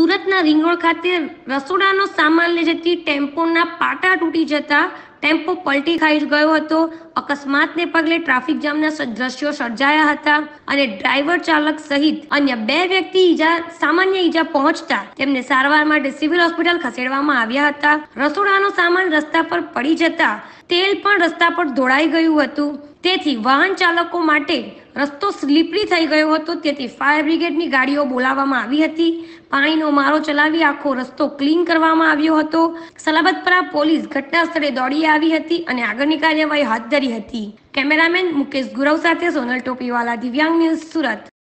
સુરતના રીંગોળ ખાતે રસોડાનો સામાન લઈ જતી ટેમ્પોના પાટા તૂટી જતા ટેમ્પો પલટી ખાઈ ગયો હતો અકસ્માતને પગલે ટ્રાફિક જામના દ્રશ્યો સર્જાયા હતા અને ડ્રાઈવર ચાલક સહિત અન્ય બે વ્યક્તિ ઈજા સામાન્ય ઈજા પહોંચતા તેમને સારવાર માટે સિવિલ હોસ્પિટલ ખસેડવામાં આવ્યા હતા રસોડાનો સામાન રસ્તા પર પડી જતા તેલ પણ રસ્તા પર ધોળાઈ ગયું હતું તેથી વાહન ચાલકો માટે રસ્તો સ્લીપરી થઈ ગયો હતો તેથી ફાયર બ્રિગેડની ગાડીઓ બોલાવવામાં આવી હતી પાણીનો મારો ચલાવી આખો રસ્તો ક્લીન કરવામાં આવ્યો હતો સલાબતપરા પોલીસ ઘટના સ્થળે દોડી આવી હતી અને આગળની કાર્યવાહી હાથ ધરી હતી કેમેરામેન મુકેશ ગુરવ સાથે સોનલ ટોપીવાલા દિવ્યાંગ ન્યૂઝ સુરત